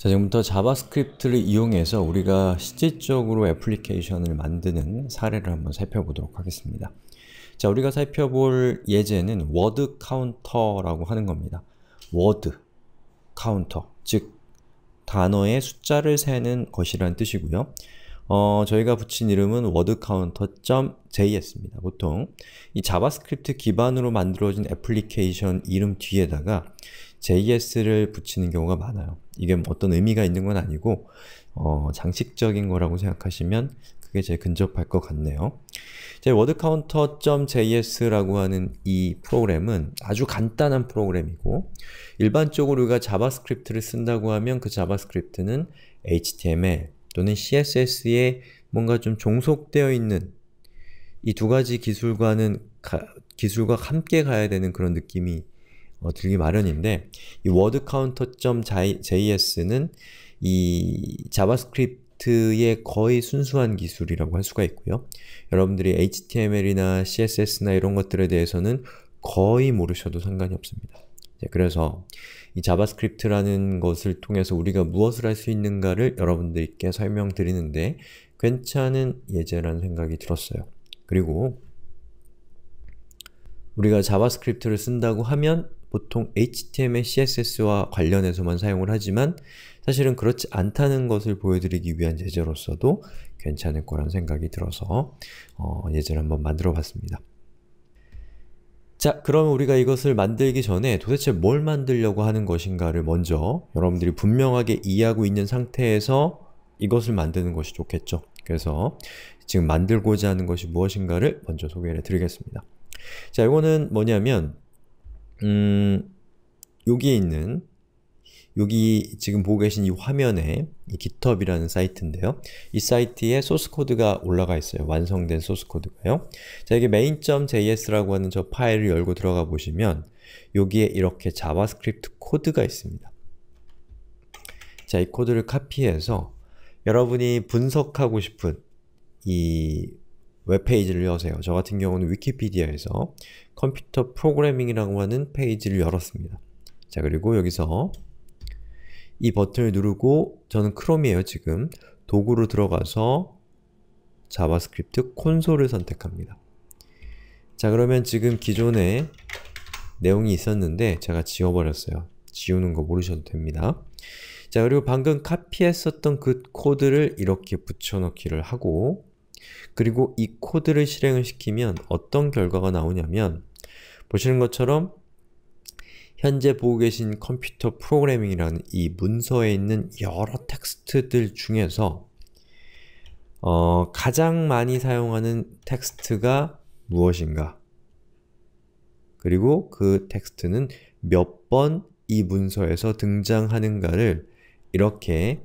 자, 지금부터 자바스크립트를 이용해서 우리가 실질적으로 애플리케이션을 만드는 사례를 한번 살펴보도록 하겠습니다. 자, 우리가 살펴볼 예제는 워드 카운터라고 하는 겁니다. 워드 카운터, 즉 단어의 숫자를 세는 것이란 뜻이고요. 어, 저희가 붙인 이름은 wordcounter.js입니다. 보통 이 자바스크립트 기반으로 만들어진 애플리케이션 이름 뒤에다가 JS를 붙이는 경우가 많아요. 이게 뭐 어떤 의미가 있는 건 아니고 어, 장식적인 거라고 생각하시면 그게 제일 근접할 것 같네요. 제 wordcounter.js라고 하는 이 프로그램은 아주 간단한 프로그램이고 일반적으로 우리가 자바스크립트를 쓴다고 하면 그 자바스크립트는 HTML 또는 CSS에 뭔가 좀 종속되어 있는 이 두 가지 기술과는 가, 기술과 함께 가야 되는 그런 느낌이 어, 들기 마련인데 이 wordcounter.js는 이 자바스크립트의 거의 순수한 기술이라고 할 수가 있고요. 여러분들이 HTML이나 CSS나 이런 것들에 대해서는 거의 모르셔도 상관이 없습니다. 네, 그래서 이 자바스크립트라는 것을 통해서 우리가 무엇을 할 수 있는가를 여러분들께 설명드리는데 괜찮은 예제라는 생각이 들었어요. 그리고 우리가 자바스크립트를 쓴다고 하면 보통 HTML, CSS와 관련해서만 사용을 하지만 사실은 그렇지 않다는 것을 보여드리기 위한 예제로서도 괜찮을 거란 생각이 들어서 어, 예제를 한번 만들어 봤습니다. 자, 그러면 우리가 이것을 만들기 전에 도대체 뭘 만들려고 하는 것인가를 먼저 여러분들이 분명하게 이해하고 있는 상태에서 이것을 만드는 것이 좋겠죠. 그래서 지금 만들고자 하는 것이 무엇인가를 먼저 소개해 드리겠습니다. 자, 이거는 뭐냐면 음, 여기에 있는 여기 지금 보고 계신 이 화면에 이 GitHub이라는 사이트인데요. 이 사이트에 소스 코드가 올라가 있어요. 완성된 소스 코드가요. 자, 이게 main.js라고 하는 저 파일을 열고 들어가 보시면 여기에 이렇게 자바스크립트 코드가 있습니다. 자, 이 코드를 카피해서 여러분이 분석하고 싶은 이 웹페이지를 여세요. 저 같은 경우는 위키피디아에서 컴퓨터 프로그래밍이라고 하는 페이지를 열었습니다. 자 그리고 여기서 이 버튼을 누르고 저는 크롬이에요 지금 도구로 들어가서 자바스크립트 콘솔을 선택합니다. 자 그러면 지금 기존에 내용이 있었는데 제가 지워버렸어요. 지우는 거 모르셔도 됩니다. 자 그리고 방금 카피했었던 그 코드를 이렇게 붙여넣기를 하고 그리고 이 코드를 실행을 시키면 어떤 결과가 나오냐면 보시는 것처럼 현재 보고 계신 컴퓨터 프로그래밍이라는 이 문서에 있는 여러 텍스트들 중에서 어, 가장 많이 사용하는 텍스트가 무엇인가 그리고 그 텍스트는 몇 번 이 문서에서 등장하는가를 이렇게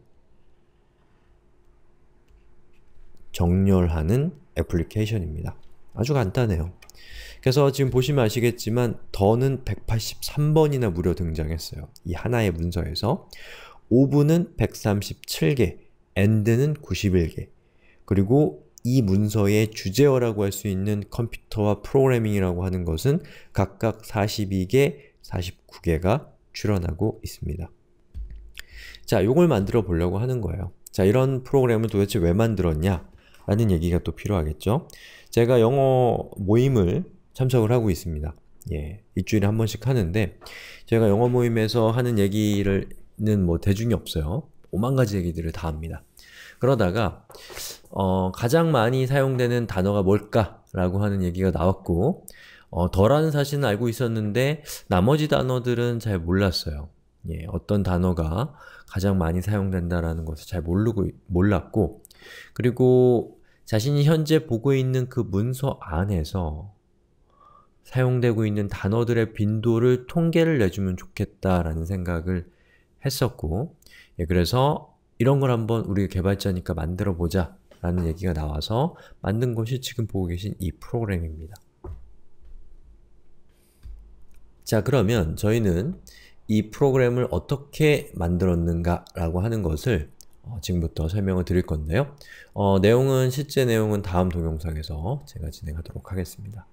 정렬하는 애플리케이션입니다. 아주 간단해요. 그래서 지금 보시면 아시겠지만 더는 183번이나 무려 등장했어요. 이 하나의 문서에서 오브는 137개, a 드는 91개, 그리고 이 문서의 주제어라고 할 수 있는 컴퓨터와 프로그래밍이라고 하는 것은 각각 42개, 49개가 출현하고 있습니다. 자, 요걸 만들어 보려고 하는 거예요. 자, 이런 프로그램을 도대체 왜 만들었냐? 라는 얘기가 또 필요하겠죠. 제가 영어 모임을 참석을 하고 있습니다. 예, 일주일에 한 번씩 하는데 제가 영어 모임에서 하는 얘기 는뭐 대중이 없어요. 오만 가지 얘기들을 다 합니다. 그러다가 어, 가장 많이 사용되는 단어가 뭘까라고 하는 얘기가 나왔고 어, 더라는 사실은 알고 있었는데 나머지 단어들은 잘 몰랐어요. 예, 어떤 단어가 가장 많이 사용된다라는 것을 잘 모르고 몰랐고 그리고 자신이 현재 보고 있는 그 문서 안에서 사용되고 있는 단어들의 빈도를 통계를 내주면 좋겠다라는 생각을 했었고 예, 그래서 이런 걸 한번 우리 개발자니까 만들어 보자 라는 얘기가 나와서 만든 것이 지금 보고 계신 이 프로그램입니다. 자 그러면 저희는 이 프로그램을 어떻게 만들었는가 라고 하는 것을 어, 지금부터 설명을 드릴 건데요. 어, 내용은 실제 내용은 다음 동영상에서 제가 진행하도록 하겠습니다.